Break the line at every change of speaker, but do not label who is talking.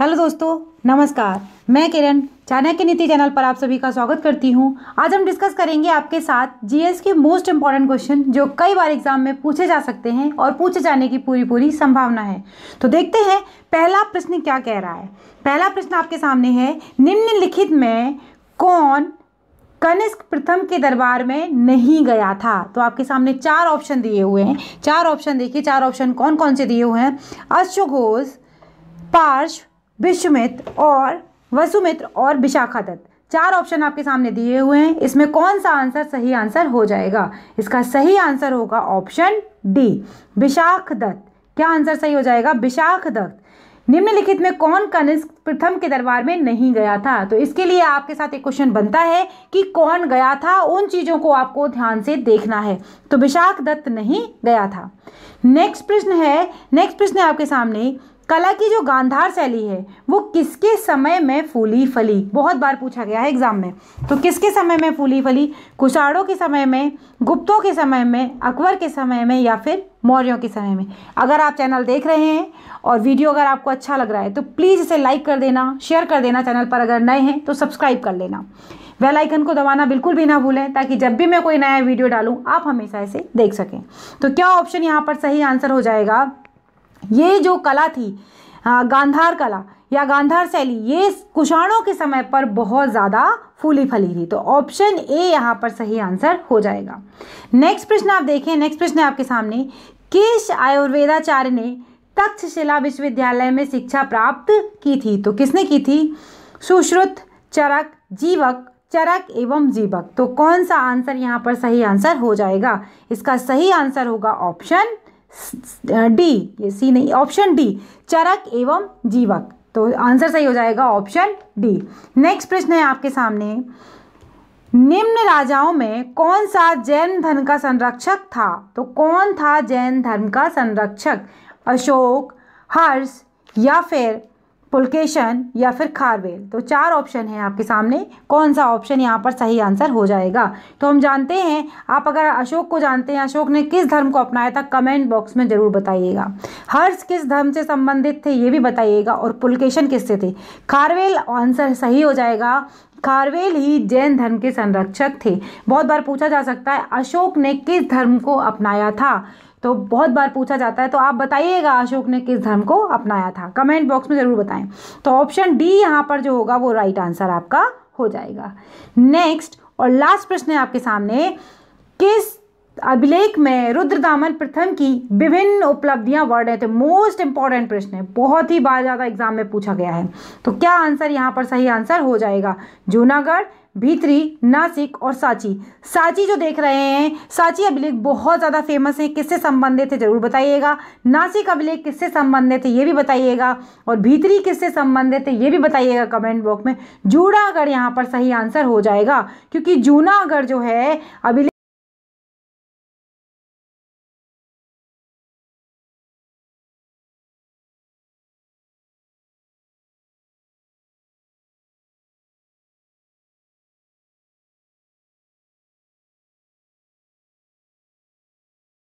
hello दोस्तों नमस्कार मैं किरण चाणक्य नीति चैनल पर आप सभी का स्वागत करती हूं आज हम डिस्कस करेंगे आपके साथ जीएस के मोस्ट इंपॉर्टेंट क्वेश्चन जो कई बार एग्जाम में पूछे जा सकते हैं और पूछे जाने की पूरी पूरी संभावना है तो देखते हैं पहला प्रश्न क्या कह रहा है पहला प्रश्न आपके सामने है निम्नलिखित में कौन कनिष्क प्रथम के दरबार में नहीं गया था तो आपके सामने चार ऑप्शन दिए हुए हैं चार ऑप्शन देखिए चार ऑप्शन कौन कौन से दिए हुए हैं अश्वघोष पार्श्व विश्वमित्र और वसुमित्र और विशाखा चार ऑप्शन आपके सामने दिए हुए हैं इसमें कौन सा आंसर सही आंसर हो जाएगा इसका सही आंसर होगा ऑप्शन डी विशाख दत्त क्या आंसर सही हो जाएगा विशाख दत्त निम्नलिखित में कौन कनिष्क प्रथम के दरबार में नहीं गया था तो इसके लिए आपके साथ एक क्वेश्चन बनता है कि कौन गया था उन चीज़ों को आपको ध्यान से देखना है तो विशाख दत्त नहीं गया था नेक्स्ट प्रश्न है नेक्स्ट प्रश्न है आपके सामने कला की जो गांधार शैली है वो किसके समय में फूली फली बहुत बार पूछा गया है एग्जाम में तो किसके समय में फूली फली कुशाड़ों के समय में गुप्तों के समय में अकबर के समय में या फिर मौर्यों के समय में अगर आप चैनल देख रहे हैं और वीडियो अगर आपको अच्छा लग रहा है तो प्लीज़ इसे लाइक कर देना शेयर कर देना चैनल पर अगर नए हैं तो सब्सक्राइब कर लेना बेल आइकन को दबाना बिल्कुल भी ना भूलें ताकि जब भी मैं कोई नया वीडियो डालूँ आप हमेशा इसे देख सकें तो क्या ऑप्शन यहाँ पर सही आंसर हो जाएगा ये जो कला थी गांधार कला या गांधार शैली ये कुषाणों के समय पर बहुत ज़्यादा फूली फली थी तो ऑप्शन ए यहाँ पर सही आंसर हो जाएगा नेक्स्ट प्रश्न आप देखें नेक्स्ट प्रश्न है आपके सामने किस आयुर्वेदाचार्य ने तक्षशिला विश्वविद्यालय में शिक्षा प्राप्त की थी तो किसने की थी सुश्रुत चरक जीवक चरक एवं जीवक तो कौन सा आंसर यहाँ पर सही आंसर हो जाएगा इसका सही आंसर होगा ऑप्शन डी ये सी नहीं ऑप्शन डी चरक एवं जीवक तो आंसर सही हो जाएगा ऑप्शन डी नेक्स्ट प्रश्न है आपके सामने निम्न राजाओं में कौन सा जैन धर्म का संरक्षक था तो कौन था जैन धर्म का संरक्षक अशोक हर्ष या फिर पुलकेशन या फिर खारवेल तो चार ऑप्शन है आपके सामने कौन सा ऑप्शन यहाँ पर सही आंसर हो जाएगा तो हम जानते हैं आप अगर अशोक को जानते हैं अशोक ने किस धर्म को अपनाया था कमेंट बॉक्स में ज़रूर बताइएगा हर्ष किस धर्म से संबंधित थे ये भी बताइएगा और पुलकेशन किससे थे खारवेल आंसर सही हो जाएगा खारवेल ही जैन धर्म के संरक्षक थे बहुत बार पूछा जा सकता है अशोक ने किस धर्म को अपनाया था तो बहुत बार पूछा जाता है तो आप बताइएगा अशोक ने किस धर्म को अपनाया था कमेंट बॉक्स में ज़रूर बताएं तो ऑप्शन डी यहाँ पर जो होगा वो राइट आंसर आपका हो जाएगा नेक्स्ट और लास्ट प्रश्न है आपके सामने किस अभिलेख में रुद्रदामन प्रथम की विभिन्न उपलब्धियां वर्ड है तो मोस्ट इंपॉर्टेंट प्रश्न है बहुत ही बार ज़्यादा एग्जाम में पूछा गया है तो क्या आंसर यहाँ पर सही आंसर हो जाएगा जूनागढ़ भीतरी नासिक और सांची सांची जो देख रहे हैं सांची अभिलेख बहुत ज़्यादा फेमस है किससे संबंधित है ज़रूर बताइएगा नासिक अभिलेख किससे संबंधित है ये भी बताइएगा और भीतरी किससे संबंधित है ये भी बताइएगा कमेंट बॉक्स में जूनागढ़ यहाँ पर सही आंसर हो जाएगा क्योंकि जूनागढ़ जो है अभिलेख